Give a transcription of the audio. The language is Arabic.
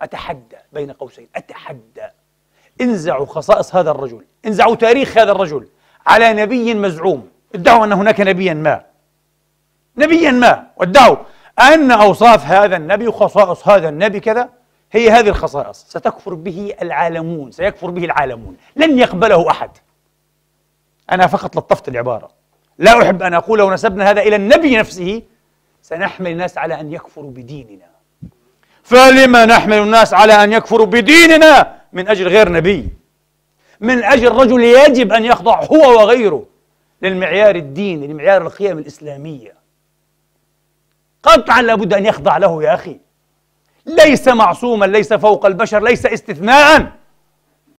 أتحدى بين قوسين أتحدى انزعوا خصائص هذا الرجل انزعوا تاريخ هذا الرجل على نبي مزعوم ادعوا أن هناك نبيا ما نبيا ما وادعوا أن أوصاف هذا النبي وخصائص هذا النبي كذا هي هذه الخصائص ستكفر به العالمون سيكفر به العالمون لن يقبله أحد أنا فقط لطفت العبارة لا أحب أن أقول لو نسبنا هذا إلى النبي نفسه سنحمل الناس على أن يكفروا بديننا فلما نحمل الناس على أن يكفروا بديننا من أجل غير نبي من أجل رجل يجب أن يخضع هو وغيره للمعيار الديني لمعيار القيم الإسلامية قطعا لابد أن يخضع له يا أخي ليس معصوما ليس فوق البشر ليس استثناء